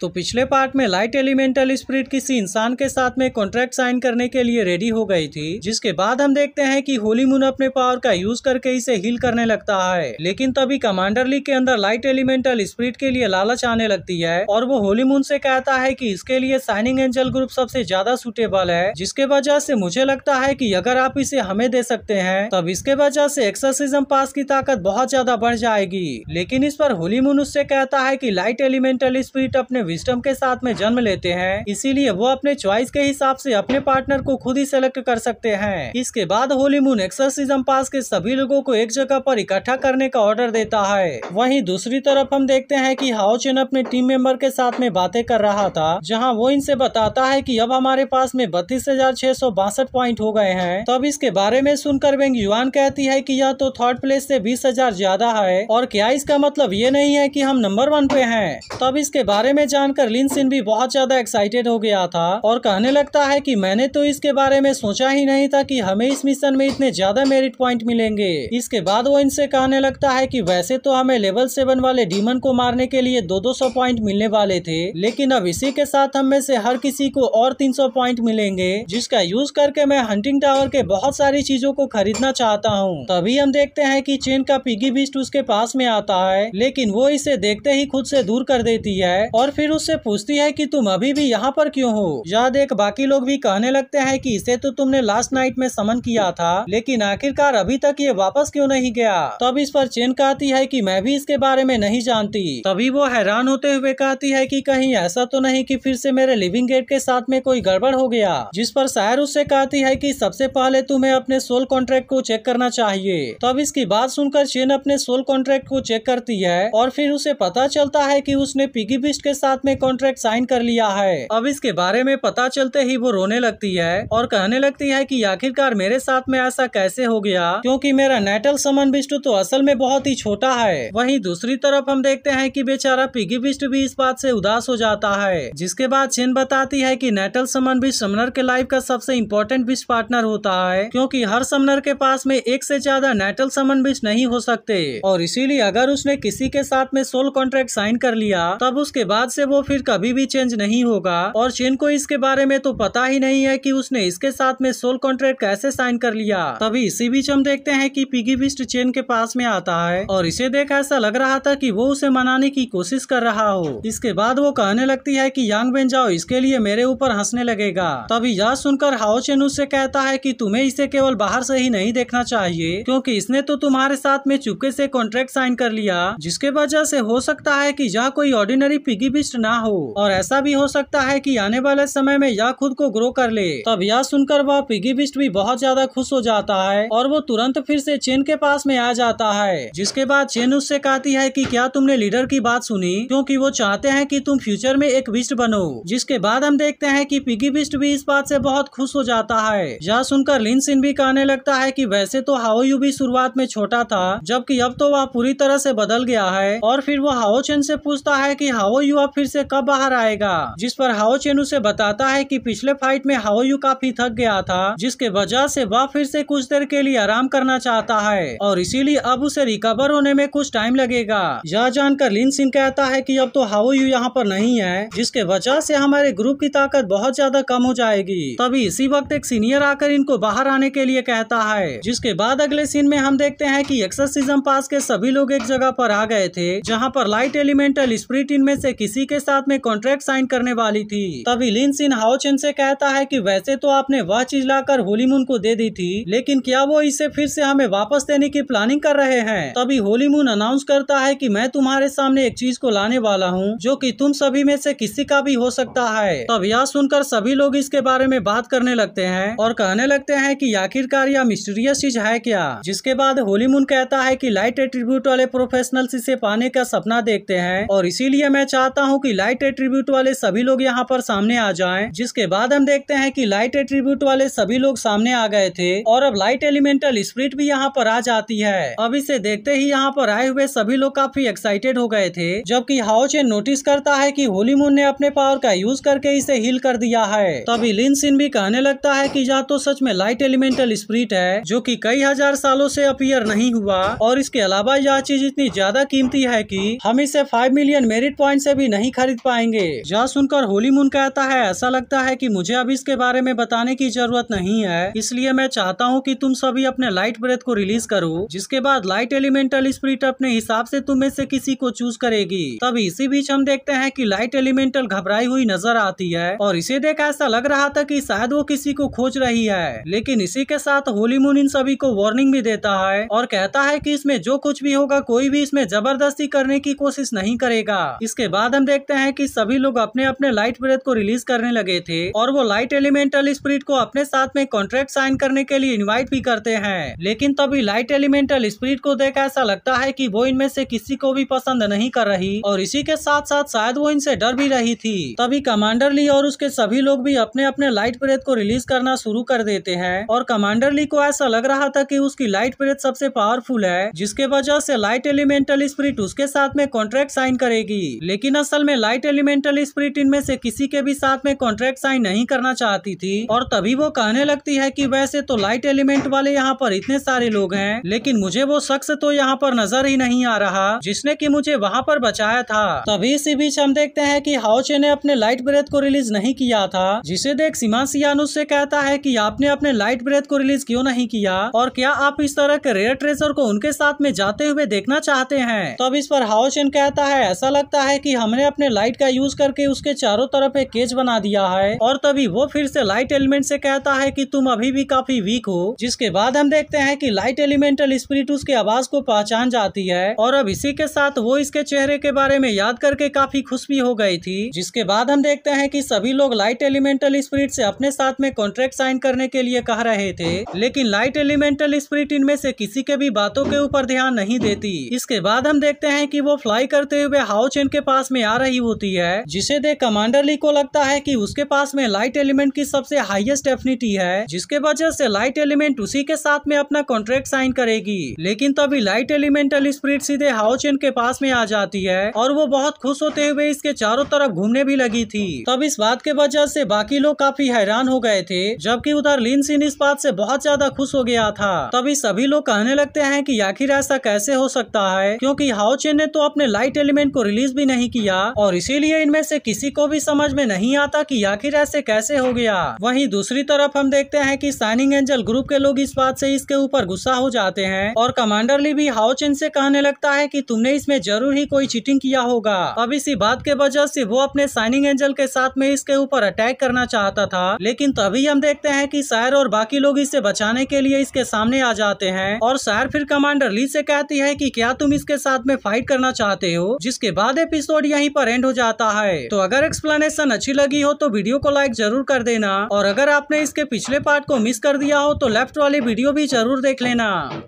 तो पिछले पार्ट में लाइट एलिमेंटल स्प्रिट किसी इंसान के साथ में कॉन्ट्रैक्ट साइन करने के लिए रेडी हो गई थी जिसके बाद हम देखते हैं कि होली मून अपने पावर का यूज करके इसे हील करने लगता है लेकिन तभी कमांडर लीग के अंदर लाइट एलिमेंटल स्प्रिट के लिए लालच आने लगती है और वो होली मून से कहता है की इसके लिए साइनिंग एंजल ग्रुप सबसे ज्यादा सुटेबल है जिसके वजह से मुझे लगता है की अगर आप इसे हमें दे सकते हैं तब इसके वजह से एक्सरसिज्म पास की ताकत बहुत ज्यादा बढ़ जाएगी लेकिन इस पर होली मून उससे कहता है की लाइट एलिमेंटल स्प्रिट अपने विस्टम के साथ में जन्म लेते हैं इसीलिए वो अपने चॉइस के हिसाब से अपने पार्टनर को खुद ही सेलेक्ट कर सकते हैं इसके बाद होली मून एक्सरसिज्म पास के सभी लोगों को एक जगह पर इकट्ठा करने का ऑर्डर देता है वहीं दूसरी तरफ हम देखते हैं कि हाउ चेन अपने टीम मेंबर के साथ में बातें कर रहा था जहां वो इनसे बताता है कि अब हमारे पास में बत्तीस हजार छह सौ बासठ पॉइंट हो गए हैं तब इसके बारे में सुनकर वेंग युवान कहती है की यह तो थर्ड प्लेस ऐसी बीस हजार ज्यादा है और क्या इसका मतलब ये नहीं है की हम नंबर वन पे है तब इसके बारे में जानकर लिनसिन भी बहुत ज्यादा एक्साइटेड हो गया था और कहने लगता है कि मैंने तो इसके बारे में सोचा ही नहीं था कि हमें इस मिशन में इतने ज्यादा मेरिट पॉइंट मिलेंगे इसके बाद वो इनसे कहने लगता है कि वैसे तो हमें लेवल सेवन वाले डीमन को मारने के लिए दो दो सौ पॉइंट मिलने वाले थे लेकिन अब इसी के साथ हम में से हर किसी को और तीन सौ पॉइंट मिलेंगे जिसका यूज करके मैं हंटिंग टावर के बहुत सारी चीजों को खरीदना चाहता हूँ तभी हम देखते हैं की चेन का पिगी बिस्ट उसके पास में आता है लेकिन वो इसे देखते ही खुद से दूर कर देती है और फिर फिर उससे पूछती है कि तुम अभी भी यहाँ पर क्यों हो याद एक बाकी लोग भी कहने लगते हैं कि इसे तो तुमने लास्ट नाइट में समन किया था लेकिन आखिरकार अभी तक ये वापस क्यों नहीं गया तब इस पर चेन कहती है कि मैं भी इसके बारे में नहीं जानती तभी वो हैरान होते हुए कहती है कि कहीं ऐसा तो नहीं कि फिर से मेरे लिविंग गेट के साथ में कोई गड़बड़ हो गया जिस पर शायर उससे कहती है की सबसे पहले तुम्हें अपने सोल कॉन्ट्रैक्ट को चेक करना चाहिए तब इसकी बात सुनकर चेन अपने सोल कॉन्ट्रैक्ट को चेक करती है और फिर उसे पता चलता है की उसने पिगी बिस्ट के साथ साथ में कॉन्ट्रैक्ट साइन कर लिया है अब इसके बारे में पता चलते ही वो रोने लगती है और कहने लगती है कि आखिरकार मेरे साथ में ऐसा कैसे हो गया क्योंकि मेरा नेटल समन बिस्ट तो असल में बहुत ही छोटा है वहीं दूसरी तरफ हम देखते हैं कि बेचारा पिगी बिस्ट भी इस बात से उदास हो जाता है जिसके बाद चिन्ह बताती है की नेटल समन बिस्ट समनर के लाइफ का सबसे इम्पोर्टेंट बिस्ट पार्टनर होता है क्योंकि हर समनर के पास में एक से ज्यादा नेटल समन बिस्ट नहीं हो सकते और इसीलिए अगर उसने किसी के साथ में सोल कॉन्ट्रैक्ट साइन कर लिया तब उसके बाद से वो फिर कभी भी चेंज नहीं होगा और शेन को इसके बारे में तो पता ही नहीं है की उसने इसके साथ में सोल कॉन्ट्रैक्ट कैसे साइन कर लिया तभी इसी बीच हम देखते हैं की पिगी बिस्ट चेन के पास में आता है और इसे देख ऐसा लग रहा था की वो उसे मनाने की कोशिश कर रहा हो इसके बाद वो कहने लगती है की यांग बेन जाओ इसके लिए मेरे ऊपर हंसने लगेगा तभी यह सुनकर चेन उससे कहता है कि तुम्हें इसे केवल बाहर से ही नहीं देखना चाहिए क्योंकि इसने तो तुम्हारे साथ में चुपके से कॉन्ट्रैक्ट साइन कर लिया जिसके वजह से हो सकता है कि यह कोई ऑर्डिनरी पिगी बिस्ट नष्ट ना हो और ऐसा भी हो सकता है कि आने वाले समय में यह खुद को ग्रो कर ले तब यह सुनकर वह पिगी बिस्ट भी बहुत ज्यादा खुश हो जाता है और वो तुरंत फिर से चेन के पास में आ जाता है जिसके बाद चेन उससे कहती है की क्या तुमने लीडर की बात सुनी क्यूँकी वो चाहते है की तुम फ्यूचर में एक बिस्ट बनो जिसके बाद हम देखते हैं की पिगी बिस्ट भी इस बात ऐसी बहुत खुश हो जाता है यह सुनकर लिन सिन भी कहने लगता है की वैसे तो हाओ यू भी शुरुआत में छोटा था जबकि अब तो वह पूरी तरह से बदल गया है और फिर वो हाओ चेन से पूछता है कि हाओ यू अब फिर फिर से कब बाहर आएगा जिस पर हाओ चेन उसे बताता है कि पिछले फाइट में हाओ यू काफी थक गया था जिसके वजह से वह फिर से कुछ देर के लिए आराम करना चाहता है और इसीलिए अब उसे रिकवर होने में कुछ टाइम लगेगा यह जानकर लिन सिंह कहता है की अब तो हाओ यू यहाँ पर नहीं है जिसके वजह से हमारे ग्रुप की ताकत बहुत ज्यादा कम हो जाएगी तभी इसी वक्त एक सीनियर आकर इनको बाहर आने के लिए कहता है जिसके बाद अगले सीन में हम देखते हैं कि एक्सरसिज्म पास के सभी लोग एक जगह पर आ गए थे जहाँ पर लाइट एलिमेंटल स्प्रिट इनमें से किसी के साथ में कॉन्ट्रैक्ट साइन करने वाली थी तभी लिन सिन हाओचेन से कहता है कि वैसे तो आपने वह चीज लाकर होलीमून को दे दी थी लेकिन क्या वो इसे फिर से हमें वापस देने की प्लानिंग कर रहे हैं तभी होलीमून अनाउंस करता है कि मैं तुम्हारे सामने एक चीज को लाने वाला हूँ जो कि तुम सभी में से किसी का भी हो सकता है तब यह सुनकर सभी लोग इसके बारे में बात करने लगते है और कहने लगते है की आखिरकार यह मिस्टीरियस चीज है क्या जिसके बाद होलीमून कहता है की लाइट एट्रीब्यूट वाले प्रोफेशनल इसे पाने का सपना देखते हैं और इसीलिए मैं चाहता हूँ हूँ कि लाइट एट्रीब्यूट वाले सभी लोग यहाँ पर सामने आ जाएं जिसके बाद हम देखते हैं कि लाइट एट्रीब्यूट वाले सभी लोग सामने आ गए थे और अब लाइट एलिमेंटल स्प्रिट भी यहाँ पर आ जाती है अब इसे देखते ही यहाँ पर आए हुए सभी लोग काफी एक्साइटेड हो गए थे जबकि एन नोटिस करता है की होली मून ने अपने पावर का यूज करके इसे हील कर दिया है तभी लिन सिन भी कहने लगता है की या तो सच में लाइट एलिमेंटल स्प्रिट है जो की कई हजार सालों से अपियर नहीं हुआ और इसके अलावा यह चीज इतनी ज्यादा कीमती है की हम इसे फाइव मिलियन मेरिट पॉइंट से भी नहीं नहीं खरीद पाएंगे जहाँ सुनकर होली मुन कहता है ऐसा लगता है कि मुझे अब इसके बारे में बताने की जरूरत नहीं है इसलिए मैं चाहता हूँ कि तुम सभी अपने लाइट ब्रेथ को रिलीज करो जिसके बाद लाइट एलिमेंटल स्प्रिट अपने हिसाब से तुम्हें से किसी को चूज करेगी तब इसी बीच हम देखते हैं कि लाइट एलिमेंटल घबराई हुई नजर आती है और इसे देख ऐसा लग रहा था कि शायद वो किसी को खोज रही है लेकिन इसी के साथ होली मून इन सभी को वार्निंग भी देता है और कहता है कि इसमें जो कुछ भी होगा कोई भी इसमें जबरदस्ती करने की कोशिश नहीं करेगा इसके बाद हम देख देखते हैं कि सभी लोग अपने अपने लाइट ब्रेथ को रिलीज करने लगे थे और वो लाइट एलिमेंटल स्प्रिट को अपने साथ में कॉन्ट्रैक्ट साइन करने के लिए इन्वाइट भी करते हैं लेकिन तभी लाइट एलिमेंटल स्प्रिट को देख ऐसा लगता है की वो इनमें से किसी को भी पसंद नहीं कर रही और इसी के साथ साथ शायद वो इनसे डर भी रही थी तभी कमांडर ली और उसके सभी लोग भी अपने अपने लाइट ब्रेथ को रिलीज करना शुरू कर देते हैं और कमांडर ली को ऐसा लग रहा था की उसकी लाइट ब्रेथ सबसे पावरफुल है जिसके वजह से लाइट एलिमेंटल स्प्रिट उसके साथ में कॉन्ट्रैक्ट साइन करेगी लेकिन असल में लाइट एलिमेंटल स्प्रिट इनमें से किसी के भी साथ में कॉन्ट्रैक्ट साइन नहीं करना चाहती थी और तभी वो कहने लगती है कि वैसे तो लाइट एलिमेंट वाले यहाँ पर इतने सारे लोग हैं लेकिन मुझे वो शख्स तो यहाँ पर नजर ही नहीं आ रहा जिसने की मुझे वहाँ पर बचाया था तभी इसी बीच हम देखते हैं कि हाउचे ने अपने लाइट ब्रेथ को रिलीज नहीं किया था जिसे देख सीमा सियानुस से कहता है कि आपने अपने लाइट ब्रेथ को रिलीज क्यों नहीं किया और क्या आप इस तरह के रेयर ट्रेसर को उनके साथ में जाते हुए देखना चाहते हैं तब इस पर हाउचेन कहता है ऐसा लगता है की हमने आपने लाइट का यूज करके उसके चारों तरफ एक केज बना दिया है और तभी वो फिर से लाइट एलिमेंट से कहता है कि तुम अभी भी काफी वीक हो जिसके बाद हम देखते हैं कि लाइट एलिमेंटल स्प्रिट उसके आवाज को पहचान जाती है और अब इसी के साथ वो इसके चेहरे के बारे में याद करके काफी खुश भी हो गई थी जिसके बाद हम देखते हैं कि सभी लोग लाइट एलिमेंटल स्प्रिट से अपने साथ में कॉन्ट्रैक्ट साइन करने के लिए कह रहे थे लेकिन लाइट एलिमेंटल स्प्रिट इनमें से किसी के भी बातों के ऊपर ध्यान नहीं देती इसके बाद हम देखते हैं कि वो फ्लाई करते हुए हाउचेन के पास में आ रहे रही होती है जिसे देख कमांडर ली को लगता है कि उसके पास में लाइट एलिमेंट की सबसे हाईएस्ट एफिनिटी है जिसके वजह से लाइट एलिमेंट उसी के साथ में अपना कॉन्ट्रैक्ट साइन करेगी लेकिन तभी लाइट एलिमेंटल स्प्रिट सीधे हाउचेन के पास में आ जाती है और वो बहुत खुश होते हुए इसके चारों तरफ घूमने भी लगी थी तब इस बात के वजह से बाकी लोग काफी हैरान हो गए थे जबकि उधर लिन सिन इस बात से बहुत ज्यादा खुश हो गया था तभी सभी लोग कहने लगते है की आखिर ऐसा कैसे हो सकता है क्यूँकी हाउचेन ने तो अपने लाइट एलिमेंट को रिलीज भी नहीं किया और इसीलिए इनमें से किसी को भी समझ में नहीं आता कि आखिर ऐसे कैसे हो गया वहीं दूसरी तरफ हम देखते हैं कि साइनिंग एंजल ग्रुप के लोग इस बात से इसके ऊपर गुस्सा हो जाते हैं और कमांडर ली भी हाउच से कहने लगता है कि तुमने इसमें जरूर ही कोई चीटिंग किया होगा अब इसी बात के वजह से वो अपने साइनिंग एंजल के साथ में इसके ऊपर अटैक करना चाहता था लेकिन तभी हम देखते हैं की शायर और बाकी लोग इसे बचाने के लिए इसके सामने आ जाते हैं और शायर फिर कमांडर ली से कहती है कि क्या तुम इसके साथ में फाइट करना चाहते हो जिसके बाद एपिसोड यहीं पर पर एंड हो जाता है तो अगर एक्सप्लेनेशन अच्छी लगी हो तो वीडियो को लाइक जरूर कर देना और अगर आपने इसके पिछले पार्ट को मिस कर दिया हो तो लेफ्ट वाली वीडियो भी जरूर देख लेना